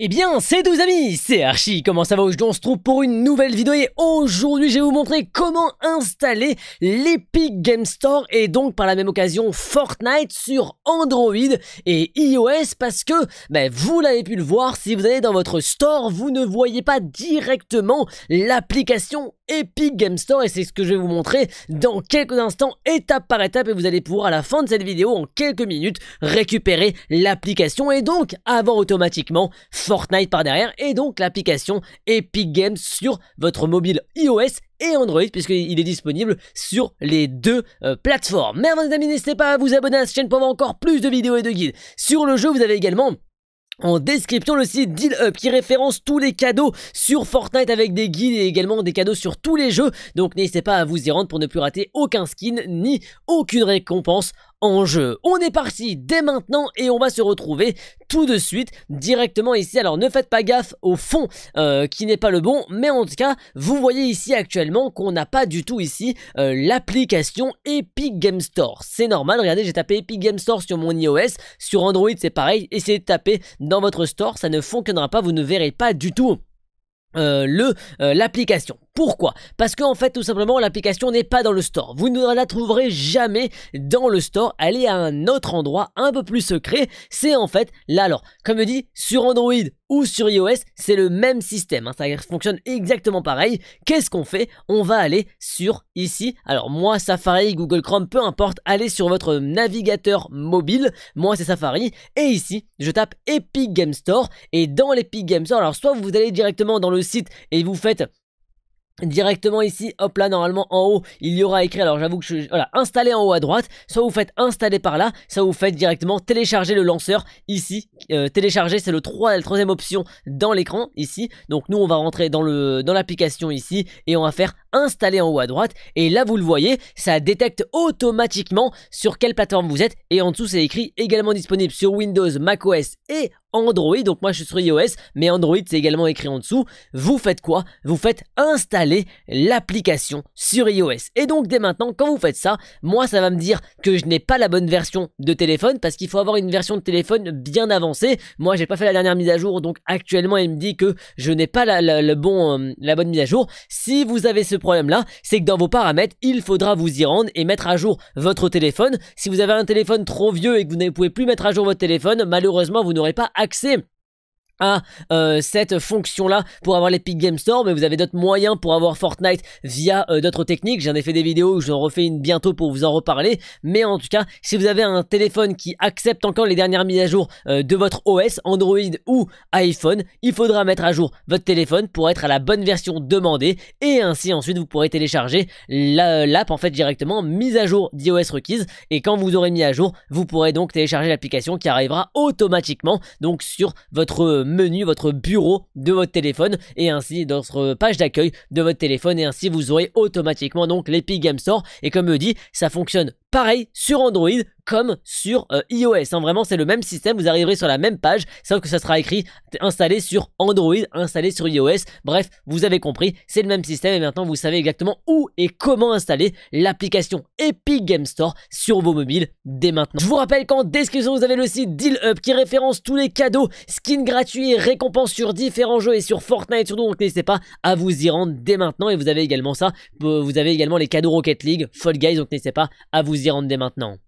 Eh bien, c'est tous amis, c'est Archie, comment ça va aujourd'hui On se trouve pour une nouvelle vidéo et aujourd'hui je vais vous montrer comment installer l'Epic Game Store et donc par la même occasion Fortnite sur Android et iOS parce que bah, vous l'avez pu le voir, si vous allez dans votre store, vous ne voyez pas directement l'application Epic Game Store et c'est ce que je vais vous montrer dans quelques instants, étape par étape et vous allez pouvoir à la fin de cette vidéo, en quelques minutes, récupérer l'application et donc avoir automatiquement Fortnite par derrière et donc l'application Epic Games sur votre mobile iOS et Android puisqu'il est disponible sur les deux euh, plateformes. Mais avant les amis, n'hésitez pas à vous abonner à cette chaîne pour avoir encore plus de vidéos et de guides sur le jeu. Vous avez également en description le site Deal Up qui référence tous les cadeaux sur Fortnite avec des guides et également des cadeaux sur tous les jeux. Donc n'hésitez pas à vous y rendre pour ne plus rater aucun skin ni aucune récompense en jeu. On est parti dès maintenant et on va se retrouver tout de suite directement ici. Alors ne faites pas gaffe au fond euh, qui n'est pas le bon, mais en tout cas, vous voyez ici actuellement qu'on n'a pas du tout ici euh, l'application Epic Game Store. C'est normal, regardez, j'ai tapé Epic Game Store sur mon iOS, sur Android c'est pareil, essayez de taper dans votre store, ça ne fonctionnera pas, vous ne verrez pas du tout euh, le l'application. Pourquoi Parce qu'en en fait, tout simplement, l'application n'est pas dans le store. Vous ne la trouverez jamais dans le store. Elle est à un autre endroit, un peu plus secret. C'est en fait, là alors, comme je dis, sur Android ou sur iOS, c'est le même système. Hein. ça fonctionne exactement pareil. Qu'est-ce qu'on fait On va aller sur ici. Alors moi, Safari, Google Chrome, peu importe. Allez sur votre navigateur mobile. Moi, c'est Safari. Et ici, je tape Epic Game Store. Et dans l'Epic Game Store, alors soit vous allez directement dans le site et vous faites Directement ici, hop là, normalement en haut, il y aura écrit, alors j'avoue que je... Voilà, installé en haut à droite, soit vous faites installer par là, soit vous faites directement télécharger le lanceur ici. Euh, télécharger, c'est le 3, la troisième option dans l'écran ici. Donc nous, on va rentrer dans le dans l'application ici et on va faire installé en haut à droite. Et là, vous le voyez, ça détecte automatiquement sur quelle plateforme vous êtes. Et en dessous, c'est écrit également disponible sur Windows, macOS et Android, donc moi je suis sur iOS, mais Android c'est également écrit en dessous. Vous faites quoi Vous faites installer l'application sur iOS. Et donc dès maintenant, quand vous faites ça, moi ça va me dire que je n'ai pas la bonne version de téléphone parce qu'il faut avoir une version de téléphone bien avancée. Moi j'ai pas fait la dernière mise à jour, donc actuellement il me dit que je n'ai pas le bon, euh, la bonne mise à jour. Si vous avez ce problème-là, c'est que dans vos paramètres, il faudra vous y rendre et mettre à jour votre téléphone. Si vous avez un téléphone trop vieux et que vous ne pouvez plus mettre à jour votre téléphone, malheureusement, vous n'aurez pas accès à euh, cette fonction-là pour avoir l'Epic Game Store, mais vous avez d'autres moyens pour avoir Fortnite via euh, d'autres techniques. J'en ai fait des vidéos où je refais une bientôt pour vous en reparler, mais en tout cas, si vous avez un téléphone qui accepte encore les dernières mises à jour euh, de votre OS, Android ou iPhone, il faudra mettre à jour votre téléphone pour être à la bonne version demandée, et ainsi ensuite vous pourrez télécharger l'app en fait directement mise à jour d'iOS requise, et quand vous aurez mis à jour, vous pourrez donc télécharger l'application qui arrivera automatiquement donc sur votre menu, votre bureau de votre téléphone et ainsi dans votre page d'accueil de votre téléphone et ainsi vous aurez automatiquement donc l'Epic Game Store et comme je dis ça fonctionne Pareil sur Android comme sur euh, iOS. Hein. Vraiment, c'est le même système. Vous arriverez sur la même page, sauf que ça sera écrit installé sur Android, installé sur iOS. Bref, vous avez compris, c'est le même système et maintenant vous savez exactement où et comment installer l'application Epic Game Store sur vos mobiles dès maintenant. Je vous rappelle qu'en description, vous avez le site Deal Up qui référence tous les cadeaux, skins gratuits récompenses sur différents jeux et sur Fortnite surtout. Donc n'hésitez pas à vous y rendre dès maintenant et vous avez également ça. Vous avez également les cadeaux Rocket League, Fall Guys. Donc n'hésitez pas à vous vous y rendez maintenant.